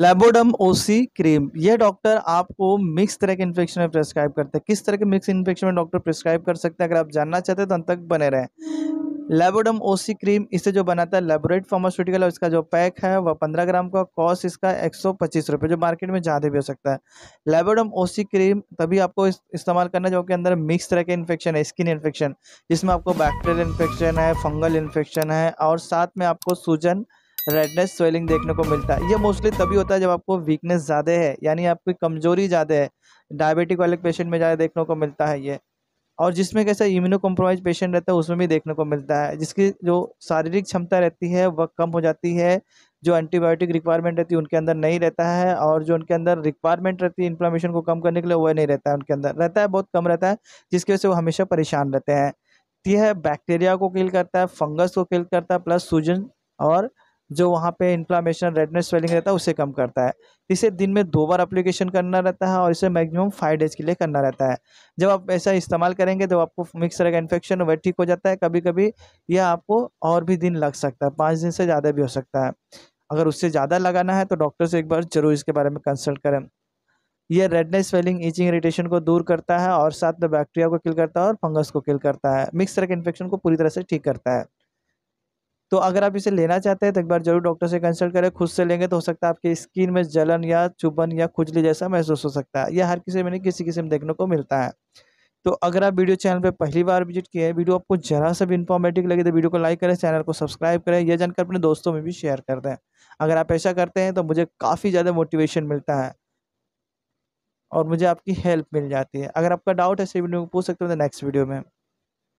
लेबोडम ओसी क्रीम ये डॉक्टर आपको मिक्स तरह के इन्फेक्शन में प्रेस्क्राइब करते हैं किस तरह के मिक्स इन्फेक्शन में डॉक्टर प्रेस्क्राइब कर सकते हैं अगर आप जानना चाहते हैं तो अंत तक बने रहें लेबोडम ओसी क्रीम इसे जो बनाता है लेबोरेट फार्मास्यूटिकल और इसका जो पैक है वह पंद्रह ग्राम का कॉस्ट इसका एक सौ पच्चीस रुपये जो मार्केट में ज़्यादा भी हो सकता है लेबोडम ओसी क्रीम तभी आपको इस, इस्तेमाल करना जो कि अंदर मिक्स तरह के इन्फेक्शन है स्किन इन्फेक्शन जिसमें आपको बैक्टीरियल इन्फेक्शन है फंगल इन्फेक्शन है और साथ में आपको सूजन रेडनेस स्वेलिंग देखने को मिलता है ये मोस्टली तभी होता है जब आपको वीकनेस ज़्यादा है यानी आपकी कमज़ोरी ज़्यादा है डायबिटिक वाले पेशेंट में ज़्यादा देखने को मिलता है ये और जिसमें कैसा इम्यूनो कॉम्प्रोमाइज पेशेंट रहता है उसमें भी देखने को मिलता है जिसकी जो शारीरिक क्षमता रहती है वह कम हो जाती है जो एंटीबायोटिक रिक्वायरमेंट रहती है उनके अंदर नहीं रहता है और जो उनके अंदर रिक्वायरमेंट रहती है इन्फ्लामेशन को कम करने के लिए वह नहीं रहता है उनके अंदर रहता है बहुत कम रहता है जिसकी वजह से वो हमेशा परेशान रहते हैं यह बैक्टीरिया को किल करता है फंगस को किल करता है प्लस सूजन और जो वहाँ पे इन्फ्लामेशन रेडनेस स्वेलिंग रहता है उसे कम करता है इसे दिन में दो बार अप्लीकेशन करना रहता है और इसे मैक्सिमम फाइव डेज के लिए करना रहता है जब आप ऐसा इस्तेमाल करेंगे तो आपको मिक्स तरह का इन्फेक्शन वह ठीक हो जाता है कभी कभी यह आपको और भी दिन लग सकता है पाँच दिन से ज़्यादा भी हो सकता है अगर उससे ज़्यादा लगाना है तो डॉक्टर से एक बार ज़रूर इसके बारे में कंसल्ट करें यह रेडनेस स्वेलिंग ईचिंग इरिटेशन को दूर करता है और साथ में बैक्टीरिया को किल करता है और फंगस को किल करता है मिक्स तरह के इन्फेक्शन को पूरी तरह से ठीक करता है तो अगर आप इसे लेना चाहते हैं तो एक बार जरूर डॉक्टर से कंसल्ट करें खुद से लेंगे तो हो सकता है आपकी स्किन में जलन या चुभन या खुजली जैसा महसूस हो सकता है यह हर किसी में नहीं किसी किसी में देखने को मिलता है तो अगर आप वीडियो चैनल पर पहली बार विजिट किए हैं वीडियो आपको जरा सा भी इन्फॉर्मेटिव लगे तो वीडियो को लाइक करें चैनल को सब्सक्राइब करें यह जानकर अपने दोस्तों में भी शेयर कर दें अगर आप ऐसा करते हैं तो मुझे काफ़ी ज़्यादा मोटिवेशन मिलता है और मुझे आपकी हेल्प मिल जाती है अगर आपका डाउट है इसी वीडियो को पूछ सकते हो तो नेक्स्ट वीडियो में